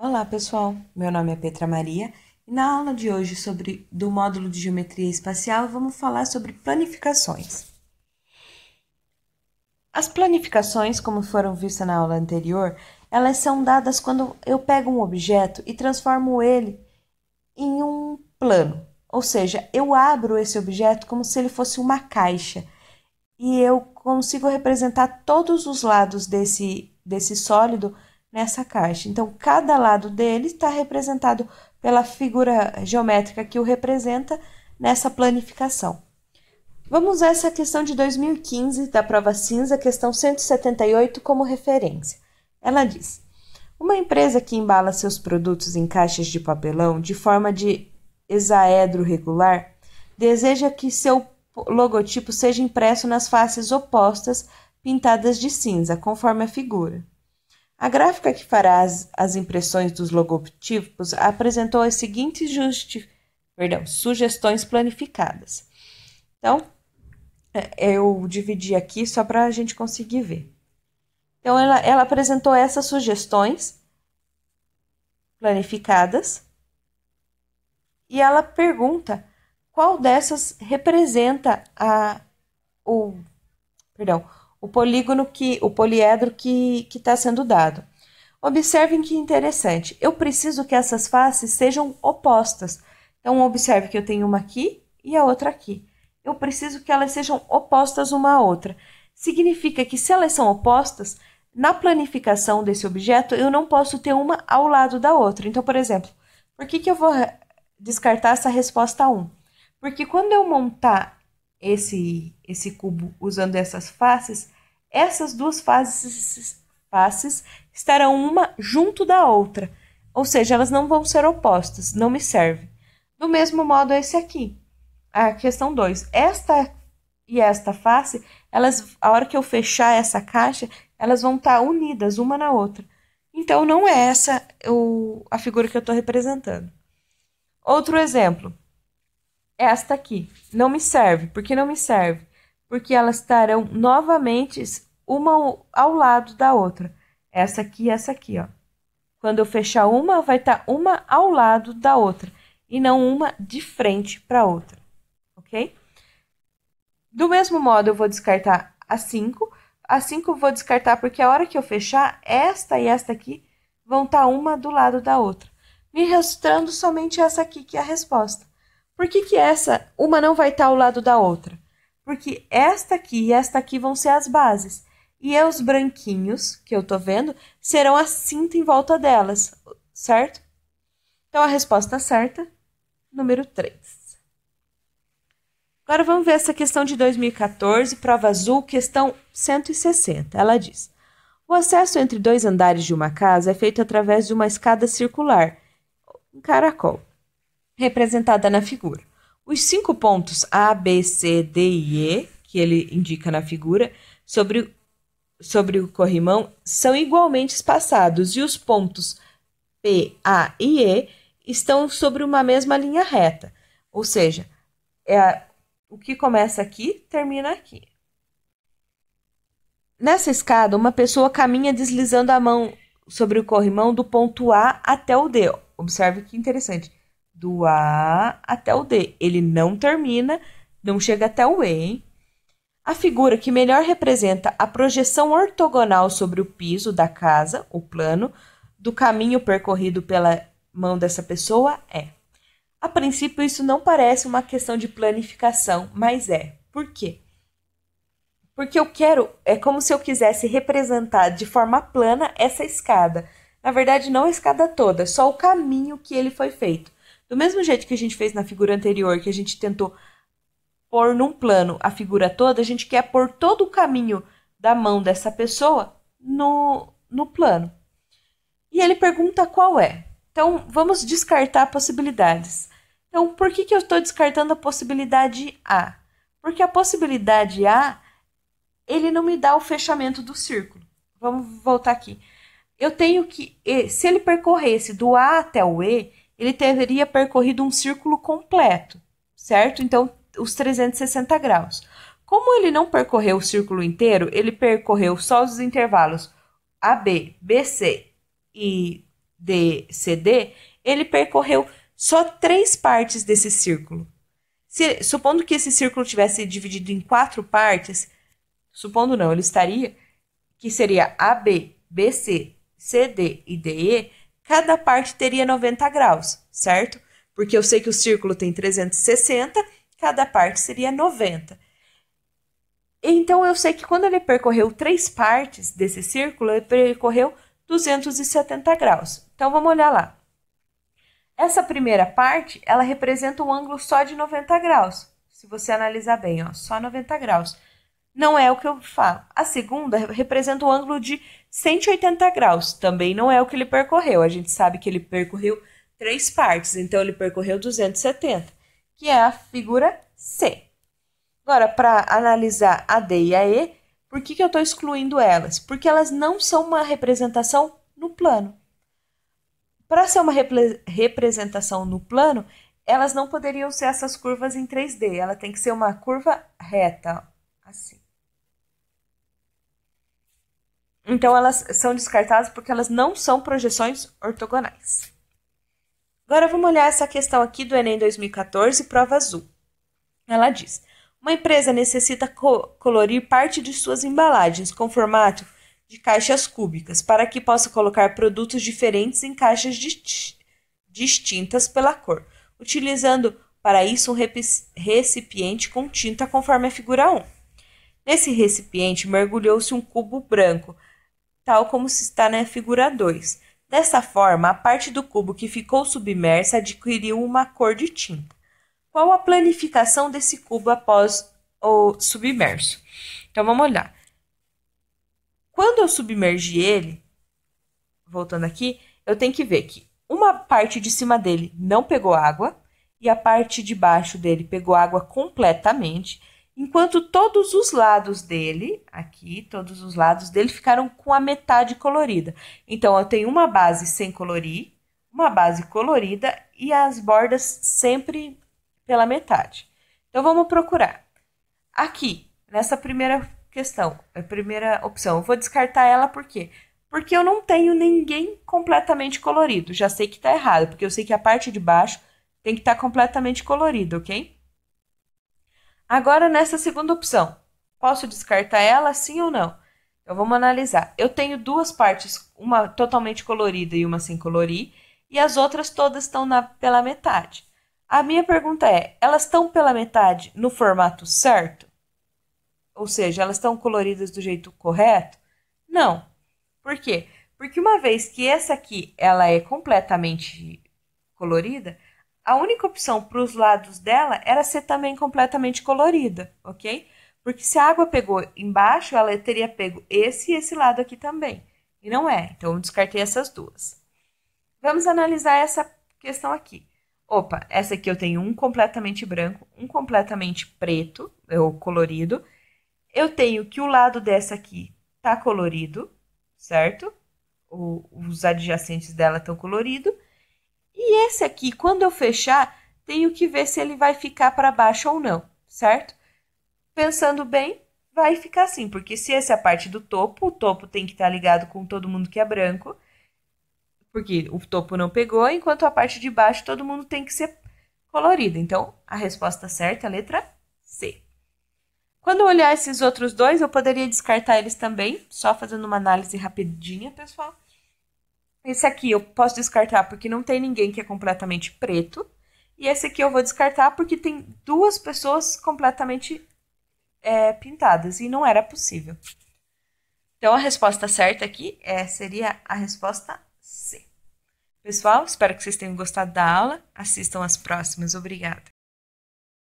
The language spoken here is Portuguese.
Olá, pessoal. Meu nome é Petra Maria e na aula de hoje sobre do módulo de geometria espacial vamos falar sobre planificações. As planificações, como foram vistas na aula anterior, elas são dadas quando eu pego um objeto e transformo ele em um plano. Ou seja, eu abro esse objeto como se ele fosse uma caixa e eu consigo representar todos os lados desse, desse sólido nessa caixa. Então, cada lado dele está representado pela figura geométrica que o representa nessa planificação. Vamos a essa questão de 2015 da prova cinza, questão 178, como referência. Ela diz: Uma empresa que embala seus produtos em caixas de papelão de forma de hexaedro regular deseja que seu logotipo seja impresso nas faces opostas pintadas de cinza, conforme a figura. A gráfica que fará as, as impressões dos logotipos apresentou as seguintes justi perdão, sugestões planificadas. Então, é, eu dividi aqui só para a gente conseguir ver. Então, ela, ela apresentou essas sugestões planificadas e ela pergunta qual dessas representa a, o, perdão, o polígono que o poliedro que está sendo dado. Observem que interessante. Eu preciso que essas faces sejam opostas. Então, observe que eu tenho uma aqui e a outra aqui. Eu preciso que elas sejam opostas uma à outra. Significa que, se elas são opostas, na planificação desse objeto, eu não posso ter uma ao lado da outra. Então, por exemplo, por que, que eu vou descartar essa resposta 1? Porque quando eu montar esse, esse cubo usando essas faces, essas duas faces, faces estarão uma junto da outra, ou seja, elas não vão ser opostas, não me serve. Do mesmo modo, esse aqui. A questão 2. Esta e esta face, elas, a hora que eu fechar essa caixa, elas vão estar tá unidas uma na outra. Então, não é essa o, a figura que eu estou representando. Outro exemplo esta aqui. Não me serve. Por que não me serve? Porque elas estarão novamente uma ao lado da outra. Essa aqui e essa aqui, ó. Quando eu fechar uma, vai estar tá uma ao lado da outra e não uma de frente para outra, ok? Do mesmo modo, eu vou descartar a 5. A 5 eu vou descartar porque a hora que eu fechar, esta e esta aqui vão estar tá uma do lado da outra, me restando somente essa aqui que é a resposta. Por que, que essa, uma não vai estar ao lado da outra? Porque esta aqui e esta aqui vão ser as bases. E é os branquinhos, que eu estou vendo, serão a cinta em volta delas, certo? Então, a resposta certa, número 3. Agora, vamos ver essa questão de 2014, prova azul, questão 160. Ela diz... O acesso entre dois andares de uma casa é feito através de uma escada circular, um caracol, representada na figura. Os cinco pontos A, B, C, D e E, que ele indica na figura, sobre, sobre o corrimão, são igualmente espaçados, e os pontos P, A e E estão sobre uma mesma linha reta. Ou seja, é a, o que começa aqui termina aqui. Nessa escada, uma pessoa caminha deslizando a mão sobre o corrimão do ponto A até o D. Observe que interessante do A até o D. Ele não termina, não chega até o E. Hein? A figura que melhor representa a projeção ortogonal sobre o piso da casa, o plano, do caminho percorrido pela mão dessa pessoa é. A princípio, isso não parece uma questão de planificação, mas é. Por quê? Porque eu quero, é como se eu quisesse representar de forma plana essa escada. Na verdade, não a escada toda, só o caminho que ele foi feito. Do mesmo jeito que a gente fez na figura anterior, que a gente tentou pôr num plano a figura toda, a gente quer pôr todo o caminho da mão dessa pessoa no, no plano. E ele pergunta qual é. Então, vamos descartar possibilidades. Então, por que, que eu estou descartando a possibilidade A? Porque a possibilidade A, ele não me dá o fechamento do círculo. Vamos voltar aqui. Eu tenho que, se ele percorresse do A até o E, ele teria percorrido um círculo completo, certo? Então, os 360 graus. Como ele não percorreu o círculo inteiro, ele percorreu só os intervalos AB, BC e DCD, ele percorreu só três partes desse círculo. Se, supondo que esse círculo tivesse dividido em quatro partes, supondo não, ele estaria, que seria AB, BC, CD e DE, cada parte teria 90 graus, certo? Porque eu sei que o círculo tem 360, cada parte seria 90. Então eu sei que quando ele percorreu três partes desse círculo, ele percorreu 270 graus. Então vamos olhar lá. Essa primeira parte, ela representa um ângulo só de 90 graus. Se você analisar bem, ó, só 90 graus. Não é o que eu falo. A segunda representa um ângulo de 180 graus também não é o que ele percorreu. A gente sabe que ele percorreu três partes, então ele percorreu 270, que é a figura C. Agora, para analisar a D e a E, por que, que eu estou excluindo elas? Porque elas não são uma representação no plano. Para ser uma repre representação no plano, elas não poderiam ser essas curvas em 3D. Ela tem que ser uma curva reta, assim. Então elas são descartadas porque elas não são projeções ortogonais. Agora vamos olhar essa questão aqui do Enem 2014, prova azul. Ela diz: Uma empresa necessita co colorir parte de suas embalagens com formato de caixas cúbicas para que possa colocar produtos diferentes em caixas di distintas pela cor, utilizando para isso um recipiente com tinta conforme a figura 1. Nesse recipiente mergulhou-se um cubo branco tal como se está na figura 2. Dessa forma, a parte do cubo que ficou submersa adquiriu uma cor de tinta. Qual a planificação desse cubo após o submerso? Então vamos olhar. Quando eu submergi ele, voltando aqui, eu tenho que ver que uma parte de cima dele não pegou água e a parte de baixo dele pegou água completamente enquanto todos os lados dele, aqui, todos os lados dele ficaram com a metade colorida. Então, eu tenho uma base sem colorir, uma base colorida e as bordas sempre pela metade. Então, vamos procurar. Aqui, nessa primeira questão, a primeira opção, eu vou descartar ela por quê? Porque eu não tenho ninguém completamente colorido. Já sei que está errado, porque eu sei que a parte de baixo tem que estar tá completamente colorida, ok? Agora, nessa segunda opção, posso descartar ela sim ou não? Então, vamos analisar. Eu tenho duas partes, uma totalmente colorida e uma sem colorir, e as outras todas estão na, pela metade. A minha pergunta é: elas estão pela metade no formato certo? Ou seja, elas estão coloridas do jeito correto? Não. Por quê? Porque uma vez que essa aqui ela é completamente colorida, a única opção para os lados dela era ser também completamente colorida, ok? Porque se a água pegou embaixo, ela teria pego esse e esse lado aqui também. E não é, então eu descartei essas duas. Vamos analisar essa questão aqui. Opa, essa aqui eu tenho um completamente branco, um completamente preto, ou colorido. Eu tenho que o lado dessa aqui tá colorido, certo? O, os adjacentes dela estão coloridos. E esse aqui, quando eu fechar, tenho que ver se ele vai ficar para baixo ou não, certo? Pensando bem, vai ficar assim, porque se essa é a parte do topo, o topo tem que estar tá ligado com todo mundo que é branco, porque o topo não pegou, enquanto a parte de baixo todo mundo tem que ser colorido. Então, a resposta certa é a letra C. Quando eu olhar esses outros dois, eu poderia descartar eles também, só fazendo uma análise rapidinha, pessoal. Esse aqui eu posso descartar porque não tem ninguém que é completamente preto. E esse aqui eu vou descartar porque tem duas pessoas completamente é, pintadas e não era possível. Então a resposta certa aqui é, seria a resposta C. Pessoal, espero que vocês tenham gostado da aula. Assistam as próximas. Obrigada.